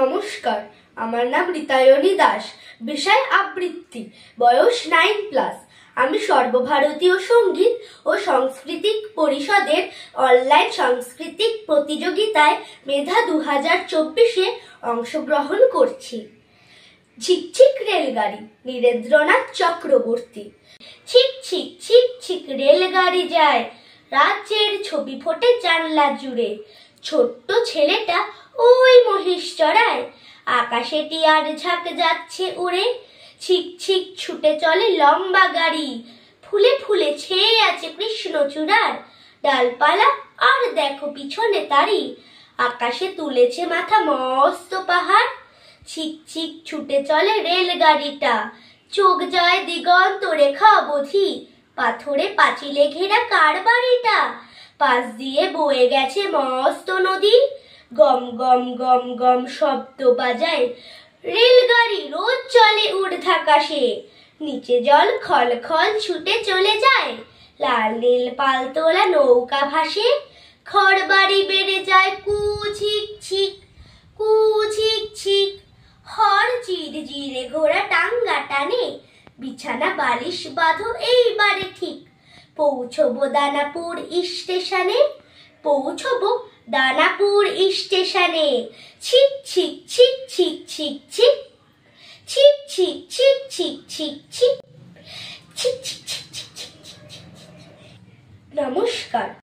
নমস্কার আমার নাম রীতায়নী দাস বিষয় আবৃত্তি বয়স নাইন প্লাস আমি সর্বভারতীয় সঙ্গীত ও সাংস্কৃতিক পরিষদের অনলাইন সাংস্কৃতিক প্রতিযোগিতায় মেধা দু হাজার চব্বিশে অংশগ্রহণ করছি ঝিকঝিক রেলগাড়ি নীরেন্দ্রনাথ চক্রবর্তী ছিক ছিক ছিক ছিক রেলগাড়ি যায় রাজ্যের ছবি ফোটে জানলা জুড়ে ছোট্ট ছেলেটা ওই মহিষ চড়ায় আকাশে টিয়ার ঝাঁক যাচ্ছে উড়ে ছিক ছিক ছুটে চলে লম্বা গাড়ি ফুলে ফুলে ছেয়ে আছে কৃষ্ণচূড়ার ডালপালা আর দেখো পিছনে তারি আকাশে তুলেছে মাথা মস্ত পাহাড় ছিক ছিক ছুটে চলে রেলগাড়িটা চোখ যায় দিগন্ত রেখা অবধি পাথরে পাঁচিলে ঘেরা কার বাড়িটা পাশ দিয়ে বয়ে গেছে মস্ত নদী গম গম গম গম শব্দ বাজায় রেলগাড়ি রোজ চলে ঊর্ধ্বাকাশে নিচে জল খল খল ছুটে চলে যায় লাল নীল পালতোলা নৌকা ভাসে খড় বাড়ি বেড়ে যায় কু ছিক ছিক কু ছিক ছিক হর চির জিরে ঘোড়া টাঙ্গা টানে বিছানা বালিশ বাঁধো এইবারে ঠিক পৌঁছবো দানাপুর স্টেশনে পৌঁছবো দানাপুর স্টেশনে ছিক ছিক ছিক ছিক ছিক ছিক ছিক ছিক ছিক ছিক ছিক ছিক ছিক ছিক ছিক ছিক নমস্কার